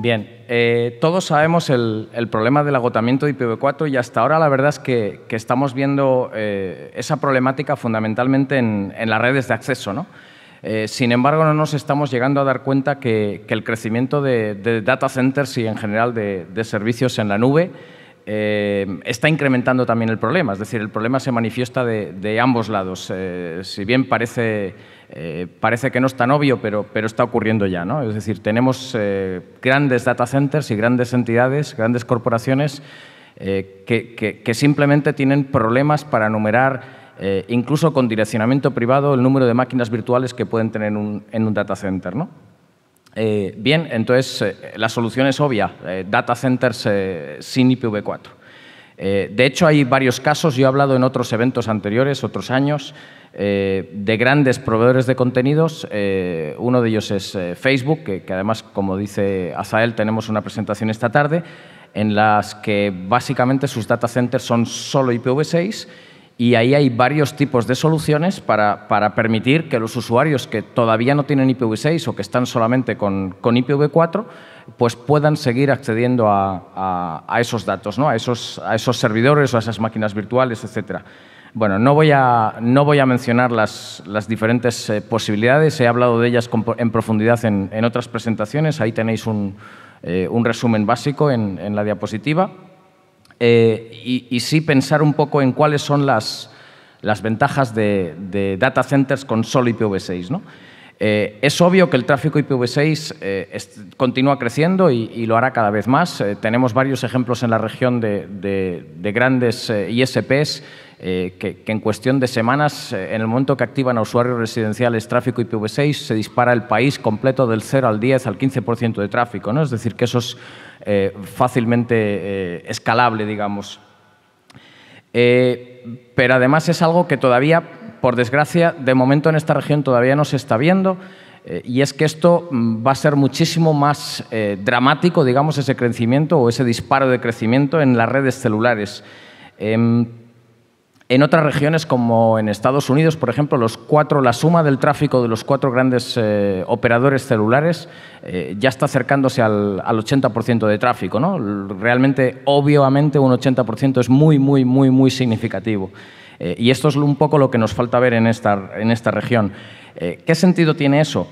Bien, eh, todos sabemos el, problema del agotamiento de IPv4 y hasta ahora la verdad es que, estamos viendo eh, esa problemática fundamentalmente en, las redes de acceso. ¿no? Eh, sin embargo, no nos estamos llegando a dar cuenta que, el crecimiento de, data centers y en general de, servicios en la nube está incrementando también el problema. Es decir, el problema se manifiesta de, de ambos lados. si bien parece eh, parece que no es tan obvio, pero, está ocurriendo ya. ¿no? Es decir, tenemos eh, grandes data centers y grandes entidades, grandes corporaciones eh, que, simplemente tienen problemas para numerar, incluso con direccionamiento privado, el número de máquinas virtuales que pueden tener en un data center. bien, entonces la solución es obvia, data centers sin IPv4. Eh, de hecho, hay varios casos, yo he hablado en otros eventos anteriores, otros años, eh, de grandes proveedores de contenidos. Eh, uno de ellos es Facebook, que, que, además, como dice Azael, tenemos una presentación esta tarde, en las que básicamente sus data centers son solo IPv6 y ahí hay varios tipos de soluciones para, permitir que los usuarios que todavía no tienen IPv6 o que están solamente con, IPv4, pues puedan seguir accediendo a, esos datos, ¿no? a, esos, servidores o a esas máquinas virtuales, etc. Bueno, no voy a, mencionar las, diferentes eh, posibilidades, he hablado de ellas en profundidad en, otras presentaciones, ahí tenéis eh, un, resumen básico en, en la diapositiva. Eh, y, sí pensar un poco en cuáles son las, las ventajas de, data centers con solo IPv6. Eh, es obvio que el tráfico IPv6 eh, continúa creciendo y, lo hará cada vez más. tenemos varios ejemplos en la región de grandes ISPs eh, que, en cuestión de semanas, eh, en el momento que activan a usuarios residenciales tráfico IPv6, se dispara el país completo del 0 al 10 al 15% de tráfico. ¿no? Es decir, que eso es eh, fácilmente escalable, digamos. pero además es algo que todavía, por desgracia, de momento en esta región todavía no se está viendo. Y es que esto mm, va a ser muchísimo más dramático, digamos, ese crecimiento o ese disparo de crecimiento en las redes celulares em, en otras regiones como en Estados Unidos, por ejemplo, los cuatro, la suma del tráfico de los cuatro grandes eh, operadores celulares eh, ya está acercándose al, 80% de tráfico. Realmente, obviamente, un 80% es muy, muy, muy, muy significativo. Eh, y esto es un poco lo que nos falta ver en esta, en esta región. ¿Qué sentido tiene eso?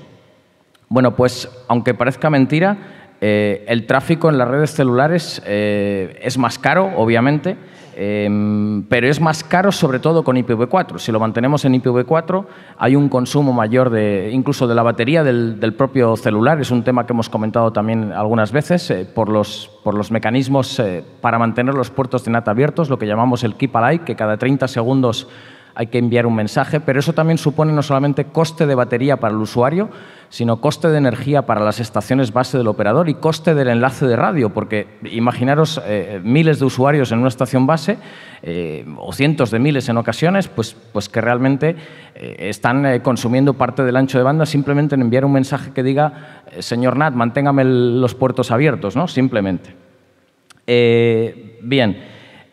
Bueno, pues aunque parezca mentira, el tráfico en las redes celulares es más caro, obviamente Em, pero es más caro sobre todo con IPv4. Si lo mantenemos en IPv4 hay un consumo mayor de, incluso de la batería del, propio celular. Es un tema que hemos comentado también algunas veces eh, por, los, por los mecanismos eh, para mantener los puertos de NAT abiertos, lo que llamamos el keep alive, que cada 30 segundos hay que enviar un mensaje, pero eso también supone no solamente coste de batería para el usuario, sino coste de energía para las estaciones base del operador y coste del enlace de radio, porque imaginaros eh, miles de usuarios en una estación base, eh, o cientos de miles en ocasiones, pues, pues que realmente eh, están consumiendo parte del ancho de banda simplemente en enviar un mensaje que diga, señor Nat, manténgame los puertos abiertos, ¿no? Simplemente. bien,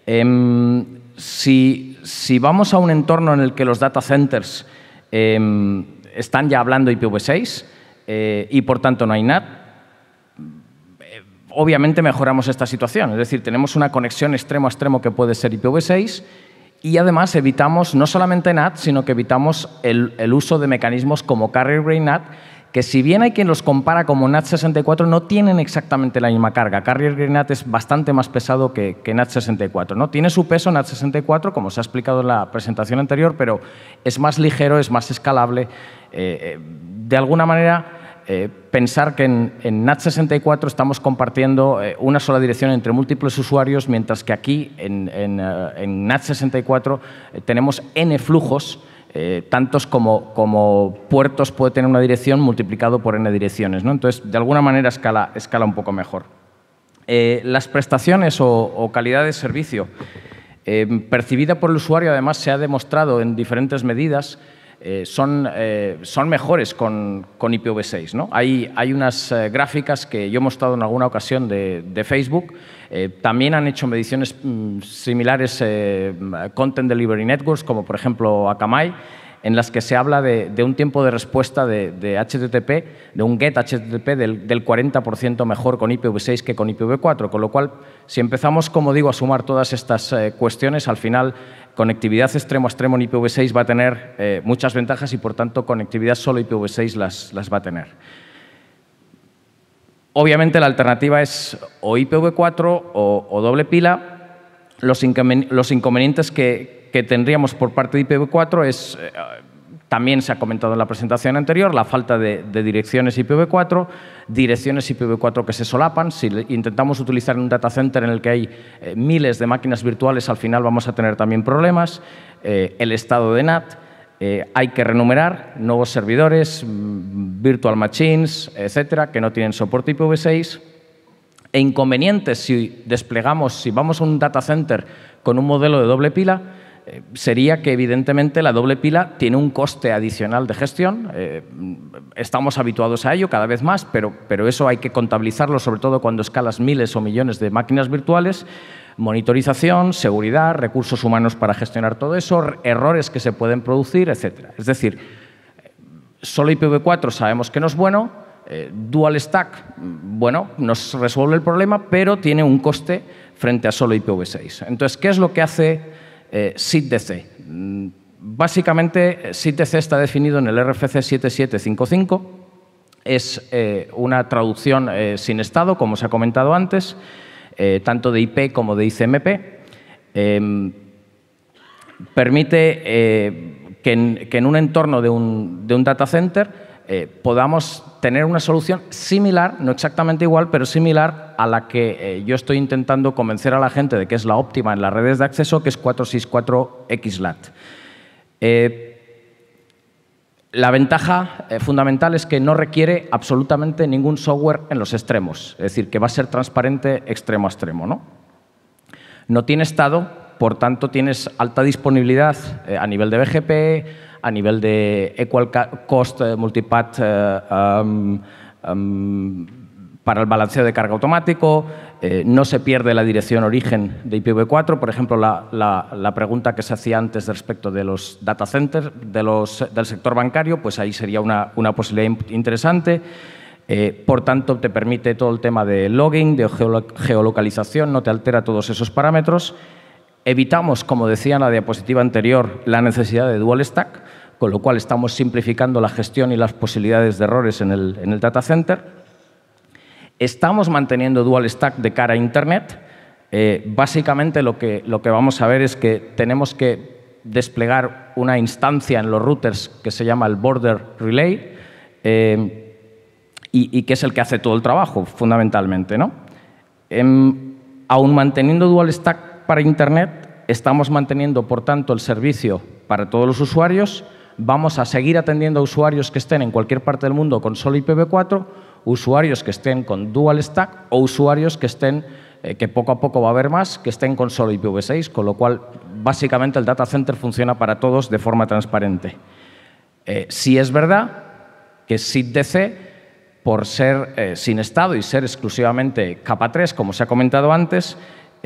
em, si, si, vamos a un entorno en el que los data centers em, están ya hablando IPv6 eh, y por tanto no hay NAT, eh, obviamente mejoramos esta situación. Es decir, tenemos una conexión extremo a extremo que puede ser IPv6 y además evitamos no solamente NAT, sino que evitamos el, uso de mecanismos como Carrier Grade NAT, que si bien hay quien los compara como NAT64, no tienen exactamente la misma carga. Carrier Grade NAT es bastante más pesado que, que NAT64. ¿no? Tiene su peso NAT64, como se ha explicado en la presentación anterior, pero es más ligero, es más escalable, eh, eh, de alguna manera, eh, pensar que en, NAT64 estamos compartiendo una sola dirección entre múltiples usuarios, mientras que aquí en, NAT64 tenemos n flujos, tantos como, puertos puede tener una dirección multiplicado por n direcciones. Entonces, de alguna manera escala, un poco mejor. las prestaciones o, o, calidad de servicio percibida por el usuario, además, se ha demostrado en diferentes medidas eh, eh, son, mejores con, IPv6. ¿no? Hay, unas eh, gráficas que yo he mostrado en alguna ocasión de, Facebook. también han hecho mediciones mm, similares Content Delivery Networks, como por ejemplo Akamai en las que se habla de, un tiempo de respuesta de, HTTP, de un GET HTTP del, 40% mejor con IPv6 que con IPv4, con lo cual, si empezamos, como digo, a sumar todas estas eh, cuestiones, al final conectividad extremo a extremo en IPv6 va a tener eh, muchas ventajas y, por tanto, conectividad solo IPv6 las, va a tener. Obviamente la alternativa es o IPv4 o doble pila. Los, inconvenientes que, que tendríamos por parte de IPv4 es, eh, también se ha comentado en la presentación anterior, la falta de, direcciones IPv4, direcciones IPv4 que se solapan. Si intentamos utilizar un data center en el que hay eh, miles de máquinas virtuales, al final vamos a tener también problemas. Eh, el estado de NAT, hay que renumerar nuevos servidores, mm, virtual machines, etcétera, que no tienen soporte IPv6. E inconvenientes si desplegamos, si vamos a un data center con un modelo de doble pila, eh, sería que evidentemente la doble pila tiene un coste adicional de gestión. Eh, estamos habituados a ello cada vez más, pero, eso hay que contabilizarlo, sobre todo cuando escalas miles o millones de máquinas virtuales. Monitorización, seguridad, recursos humanos para gestionar todo eso, errores que se pueden producir, etc. Es decir, solo IPv4 sabemos que no es bueno, eh, Dual Stack, mm, bueno, nos resuelve el problema, pero tiene un coste frente a solo IPv6. Entonces, ¿qué es lo que hace eh, mm, Básicamente, eh, SIDDC está definido en el RFC 7755, es eh, una traducción eh, sin estado, como se ha comentado antes, tanto de IP como de ICMP. Em, permite que en, un entorno de un, de un data center eh, podamos tener una solución similar, no exactamente igual, pero similar a la que eh, yo estoy intentando convencer a la gente de que es la óptima en las redes de acceso, que es 464XLAT. Eh, la ventaja fundamental es que no requiere absolutamente ningún software en los extremos, es decir, que va a ser transparente extremo a extremo. no tiene estado, por tanto tienes alta disponibilidad a nivel de BGP, a nivel de equal cost eh, multipath eh, em, em, para el balanceo de carga automático, eh, no se pierde la dirección origen de IPv4. Por ejemplo, la, pregunta que se hacía antes respecto de los data centers de los, del sector bancario, pues ahí sería una, posibilidad interesante. por tanto, te permite todo el tema de logging, de geolocalización, no te altera todos esos parámetros. Evitamos, como decía en la diapositiva anterior, la necesidad de dual stack con lo cual estamos simplificando la gestión y las posibilidades de errores en el, en el data center. Estamos manteniendo dual stack de cara a Internet. Eh, básicamente lo que, lo que vamos a ver es que tenemos que desplegar una instancia en los routers que se llama el Border Relay eh, y, que es el que hace todo el trabajo, fundamentalmente. ¿no? Em, aún manteniendo dual stack para Internet, estamos manteniendo, por tanto, el servicio para todos los usuarios vamos a seguir atendiendo a usuarios que estén en cualquier parte del mundo con solo IPv4, usuarios que estén con dual stack o usuarios que estén eh, que poco a poco va a haber más, que estén con solo IPv6, con lo cual básicamente el data center funciona para todos de forma transparente. Eh, si es verdad que SIDDC, por ser eh, sin estado y ser exclusivamente capa 3, como se ha comentado antes,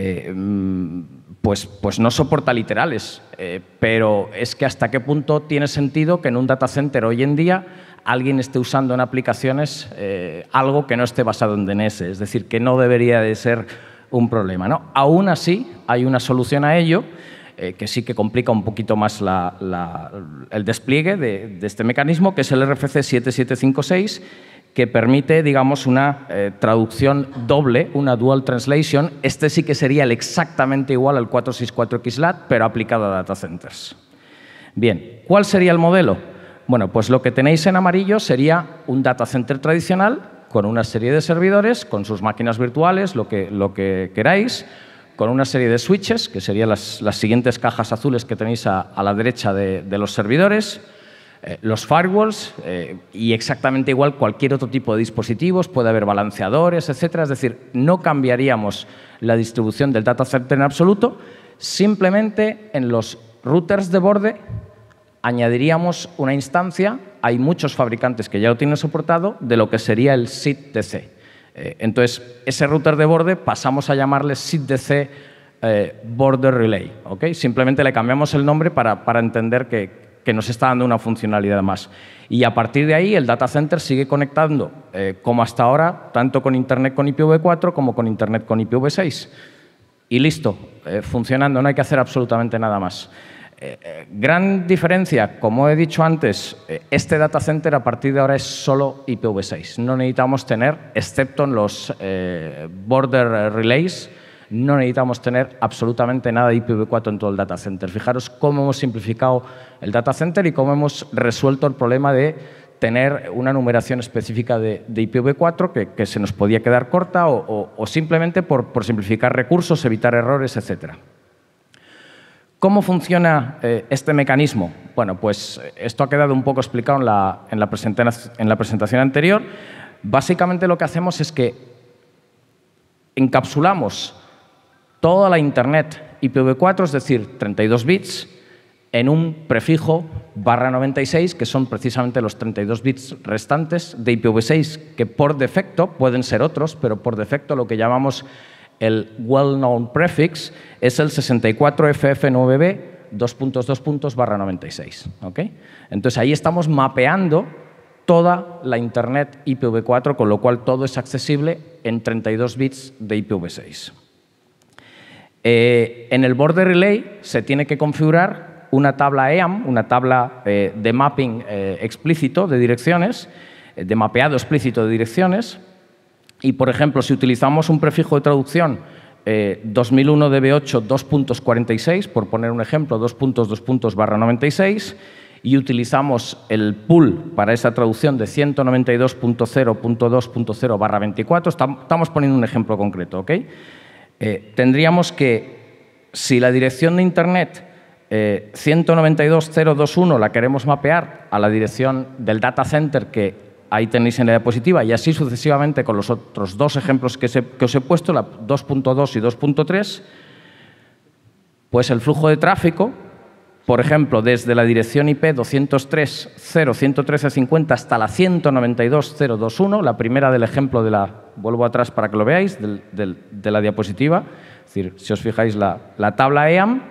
eh, mm, pues, pues, no soporta literales, eh, pero es que hasta qué punto tiene sentido que en un data center hoy en día alguien esté usando en aplicaciones eh, algo que no esté basado en DNS, es decir, que no debería de ser un problema. ¿no? Aún así, hay una solución a ello que sí que complica un poquito más el despliegue de, de, este mecanismo, que es el RFC 7756, que permite, digamos, una eh, traducción doble, una dual translation. Este sí que sería el exactamente igual al 464XLAT, pero aplicado a data centers. Bien, ¿cuál sería el modelo? Bueno, pues lo que tenéis en amarillo sería un data center tradicional con una serie de servidores, con sus máquinas virtuales, lo que, lo que queráis, con una serie de switches, que serían las, siguientes cajas azules que tenéis a, la derecha de, de los servidores, eh, los firewalls eh, y exactamente igual cualquier otro tipo de dispositivos, puede haber balanceadores, etcétera. Es decir, no cambiaríamos la distribución del data center en absoluto, simplemente en los routers de borde añadiríamos una instancia, hay muchos fabricantes que ya lo tienen soportado, de lo que sería el SIDDC. Eh, entonces, ese router de borde pasamos a llamarle SIDDC Border Relay. Simplemente le cambiamos el nombre para entender que que nos está dando una funcionalidad más. Y a partir de ahí, el data center sigue conectando, eh, como hasta ahora, tanto con Internet con IPv4 como con Internet con IPv6. Y listo, eh, funcionando, no hay que hacer absolutamente nada más. Eh, gran diferencia, como he dicho antes, este data center a partir de ahora es solo IPv6. No necesitamos tener, excepto en los border relays, no necesitamos tener absolutamente nada de IPv4 en todo el data center. Fijaros cómo hemos simplificado el data center y cómo hemos resuelto el problema de tener una numeración específica de, IPv4 que, se nos podía quedar corta o, simplemente por, simplificar recursos, evitar errores, etc. ¿Cómo funciona eh, este mecanismo? Bueno, pues eh, esto ha quedado un poco explicado en la presentación anterior. Básicamente lo que hacemos es que encapsulamos toda la Internet IPv4, es decir, 32 bits, en un prefijo barra 96, que son precisamente los 32 bits restantes de IPv6, que por defecto pueden ser otros, pero por defecto lo que llamamos el well-known prefix es el 64FF9B 2.2. barra 96. Entonces ahí estamos mapeando toda la Internet IPv4, con lo cual todo es accesible en 32 bits de IPv6. Eh, en el Border Relay se tiene que configurar una tabla EAM, una tabla eh, de mapping eh, explícito de direcciones, de mapeado explícito de direcciones. Y, por ejemplo, si utilizamos un prefijo de traducción 2001 DB8 2.46, por poner un ejemplo, 2.2.96, y utilizamos el pool para esa traducción de 192.0.2.0 24, estamos poniendo un ejemplo concreto, ¿ok? Eh, tendríamos que, si la dirección de Internet 192.021 eh, la queremos mapear a la dirección del data center que ahí tenéis en la diapositiva y así sucesivamente con los otros dos ejemplos que, que os he puesto, la 2.2 y 2.3, pues el flujo de tráfico por ejemplo, desde la dirección IP 203.0.113.50 hasta la 192.0.21, la primera del ejemplo de la, vuelvo atrás para que lo veáis, de la diapositiva, decir, si os fijáis la, tabla EAM,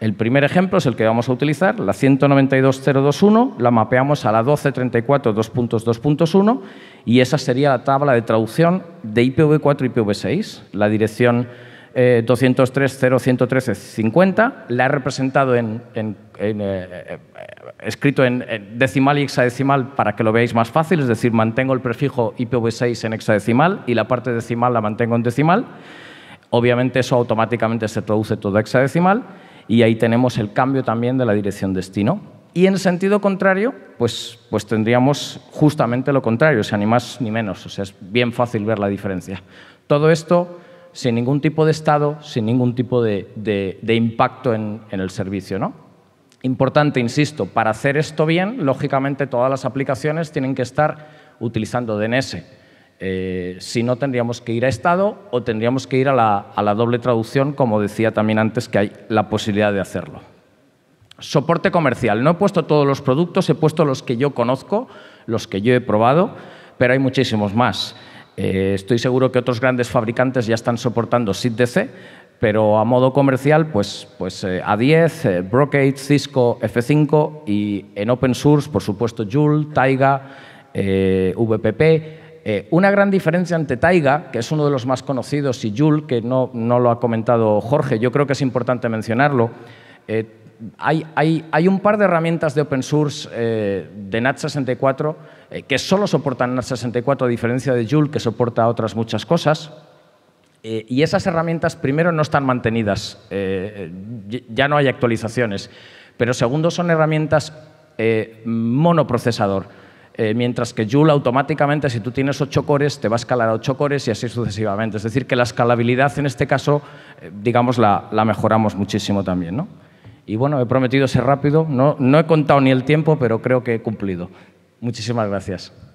el primer ejemplo es el que vamos a utilizar, la 192.0.21, la mapeamos a la 12.34.2.2.1 y esa sería la tabla de traducción de IPv4 y IPv6, la dirección 203.013.50 eh, la he representado en, eh, eh, escrito en, decimal y hexadecimal para que lo veáis más fácil, es decir, mantengo el prefijo IPv6 en hexadecimal y la parte decimal la mantengo en decimal. Obviamente eso automáticamente se traduce todo hexadecimal y ahí tenemos el cambio también de la dirección destino. Y en sentido contrario, pues, pues tendríamos justamente lo contrario, o sea, ni más ni menos. O sea, es bien fácil ver la diferencia. Todo esto sin ningún tipo de estado, sin ningún tipo de, impacto en, el servicio. Importante, insisto, para hacer esto bien, lógicamente todas las aplicaciones tienen que estar utilizando DNS. Eh, si no, tendríamos que ir a estado o tendríamos que ir a la doble traducción, como decía también antes que hay la posibilidad de hacerlo. Soporte comercial. No he puesto todos los productos, he puesto los que yo conozco, los que yo he probado, pero hay muchísimos más. Eh, estoy seguro que otros grandes fabricantes ya están soportando SIDDC, pero a modo comercial, pues, pues eh, A10, eh, Brocade, Cisco, F5 y en open source, por supuesto, Joule, Taiga, VPP. una gran diferencia ante Taiga, que es uno de los más conocidos, y Joule, que no, no lo ha comentado Jorge, yo creo que es importante mencionarlo hay, un par de herramientas de open source eh, de NAT64 eh, que solo soportan NAT64, a diferencia de Joule, que soporta otras muchas cosas. Eh, y esas herramientas, primero, no están mantenidas, ya no hay actualizaciones. Pero segundo, son herramientas monoprocesador. mientras que Joule automáticamente, si tú tienes ocho cores, te va a escalar a ocho cores y así sucesivamente. Es decir, que la escalabilidad en este caso, digamos, la, la mejoramos muchísimo también. ¿no? Y bueno, he prometido ser rápido. No, no he contado ni el tiempo, pero creo que he cumplido. Muchísimas gracias.